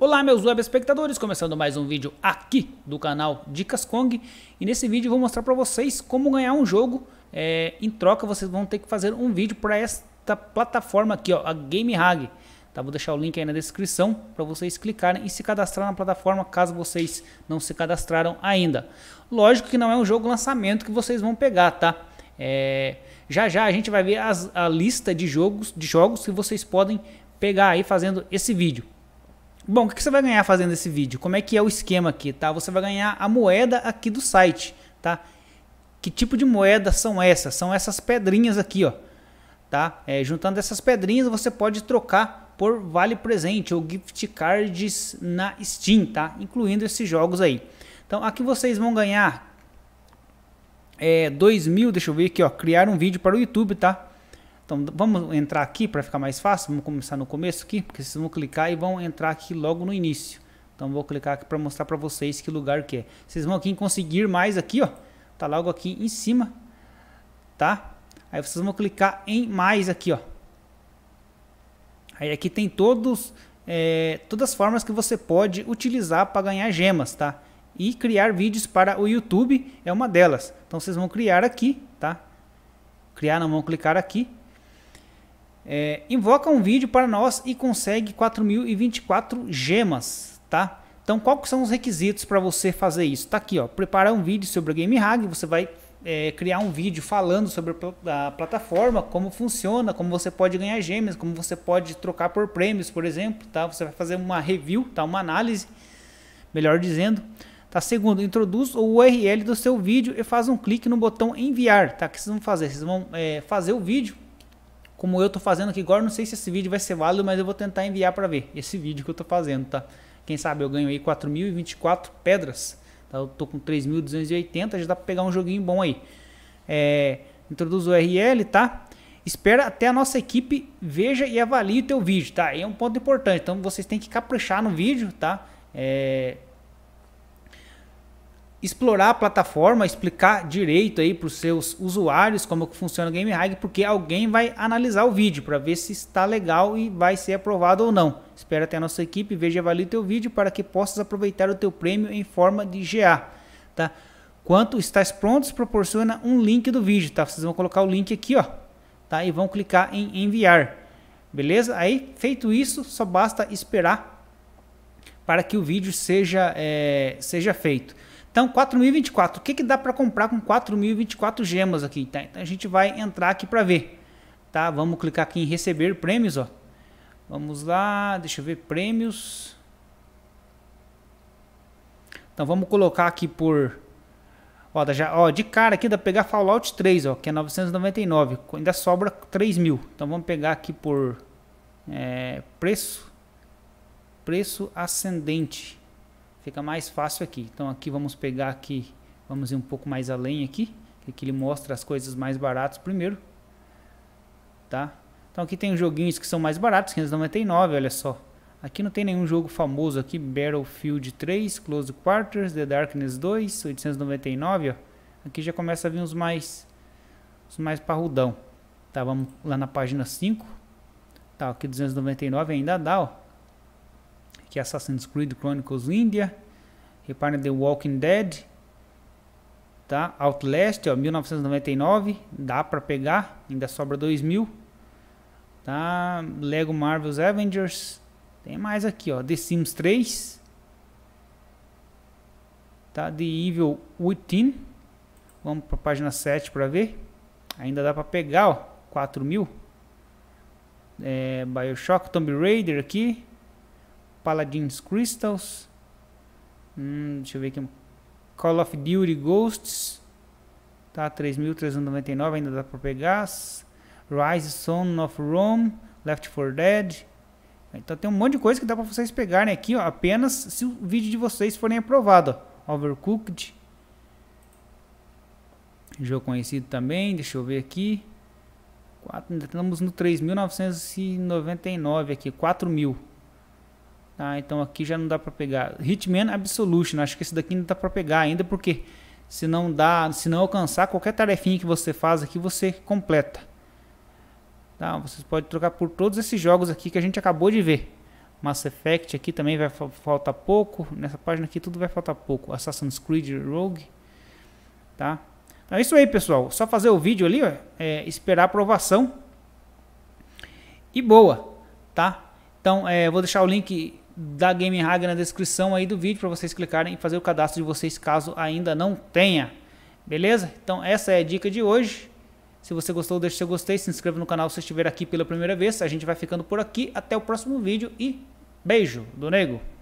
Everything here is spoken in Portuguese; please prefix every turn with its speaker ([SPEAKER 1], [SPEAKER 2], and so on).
[SPEAKER 1] Olá meus web espectadores, começando mais um vídeo aqui do canal Dicas Kong e nesse vídeo eu vou mostrar para vocês como ganhar um jogo é, em troca vocês vão ter que fazer um vídeo para esta plataforma aqui ó, a GameHag tá? vou deixar o link aí na descrição para vocês clicarem e se cadastrar na plataforma caso vocês não se cadastraram ainda lógico que não é um jogo lançamento que vocês vão pegar tá é, já já a gente vai ver as, a lista de jogos de jogos que vocês podem pegar aí fazendo esse vídeo Bom, o que você vai ganhar fazendo esse vídeo? Como é que é o esquema aqui, tá? Você vai ganhar a moeda aqui do site, tá? Que tipo de moeda são essas? São essas pedrinhas aqui, ó. Tá? É, juntando essas pedrinhas, você pode trocar por vale presente ou gift cards na Steam, tá? Incluindo esses jogos aí. Então, aqui vocês vão ganhar é, 2 mil, deixa eu ver aqui, ó. Criar um vídeo para o YouTube, tá? Então vamos entrar aqui para ficar mais fácil, vamos começar no começo aqui, porque vocês vão clicar e vão entrar aqui logo no início. Então vou clicar aqui para mostrar para vocês que lugar que é. Vocês vão aqui em conseguir mais aqui, ó. Tá logo aqui em cima, tá? Aí vocês vão clicar em mais aqui, ó. Aí aqui tem todos, é, todas as formas que você pode utilizar para ganhar gemas, tá? E criar vídeos para o YouTube é uma delas. Então vocês vão criar aqui, tá? Criar, não vão clicar aqui. É, invoca um vídeo para nós e consegue 4.024 gemas, tá? Então, quais são os requisitos para você fazer isso? Tá aqui, ó, preparar um vídeo sobre o Game Hack, você vai é, criar um vídeo falando sobre a plataforma, como funciona, como você pode ganhar gemas, como você pode trocar por prêmios, por exemplo, tá? Você vai fazer uma review, tá? Uma análise, melhor dizendo. Tá? Segundo, introduz o URL do seu vídeo e faz um clique no botão enviar, tá? O que vocês vão fazer? Vocês vão é, fazer o vídeo, como eu tô fazendo aqui agora, não sei se esse vídeo vai ser válido, mas eu vou tentar enviar para ver esse vídeo que eu tô fazendo, tá? Quem sabe eu ganho aí 4.024 pedras, tá? Eu tô com 3.280, já dá para pegar um joguinho bom aí. É, introduz o URL, tá? Espera até a nossa equipe veja e avalie o teu vídeo, tá? Aí é um ponto importante, então vocês têm que caprichar no vídeo, tá? É, explorar a plataforma, explicar direito aí para os seus usuários como que funciona o Game High, porque alguém vai analisar o vídeo para ver se está legal e vai ser aprovado ou não. Espero até a nossa equipe veja e avalie o teu vídeo para que possas aproveitar o teu prêmio em forma de GA, tá? Quanto estás prontos, proporciona um link do vídeo, tá? Vocês vão colocar o link aqui, ó, tá? E vão clicar em enviar. Beleza? Aí, feito isso, só basta esperar para que o vídeo seja, é, seja feito. Então, 4.024. O que, que dá para comprar com 4.024 gemas aqui? Tá? Então, a gente vai entrar aqui para ver. Tá? Vamos clicar aqui em receber prêmios. Ó. Vamos lá, deixa eu ver prêmios. Então, vamos colocar aqui por... Ó, já, ó, de cara aqui dá pra pegar Fallout 3, ó, que é 999. Ainda sobra 3.000. mil. Então, vamos pegar aqui por é, preço. Preço ascendente. Fica mais fácil aqui. Então aqui vamos pegar aqui, vamos ir um pouco mais além aqui, que aqui ele mostra as coisas mais baratas primeiro. Tá? Então aqui tem joguinhos que são mais baratos, 599, olha só. Aqui não tem nenhum jogo famoso aqui, Battlefield 3, Close Quarters, The Darkness 2, 899, ó. Aqui já começa a vir os mais os mais parrudão. Tá, vamos lá na página 5. Tá, aqui 299 ainda dá, ó que é Assassin's Creed Chronicles India. Reparem The Walking Dead. Tá? Outlast, ó, 1999. Dá para pegar, ainda sobra 2000. Tá? Lego Marvel's Avengers. Tem mais aqui, ó. The Sims 3. Tá? The Evil Within. Vamos para página 7 para ver. Ainda dá para pegar, ó. 4 mil. É, Bioshock, Tomb Raider aqui. Paladins Crystals. Hum, deixa eu ver aqui. Call of Duty Ghosts. Tá, 3.399 ainda dá para pegar. Rise Son of Rome. Left 4 Dead. Então tem um monte de coisa que dá para vocês pegarem aqui, ó, apenas se o vídeo de vocês forem aprovado. Ó. Overcooked. Jogo conhecido também, deixa eu ver aqui. 4, ainda estamos no 3.999 aqui, 4.000. Tá? Então aqui já não dá para pegar. Hitman Absolution, acho que esse daqui não dá para pegar ainda, porque se não dá, se não alcançar qualquer tarefinha que você faz aqui, você completa. Tá? Vocês podem trocar por todos esses jogos aqui que a gente acabou de ver. Mass Effect aqui também vai faltar pouco. Nessa página aqui tudo vai faltar pouco. Assassin's Creed Rogue. Tá? Então é isso aí, pessoal. Só fazer o vídeo ali, ó, é, esperar a aprovação. E boa, tá? Então, é, vou deixar o link da Game Hack na descrição aí do vídeo para vocês clicarem e fazer o cadastro de vocês caso ainda não tenha. Beleza? Então essa é a dica de hoje. Se você gostou, deixe seu gostei, se inscreva no canal se estiver aqui pela primeira vez. A gente vai ficando por aqui. Até o próximo vídeo e beijo do Nego!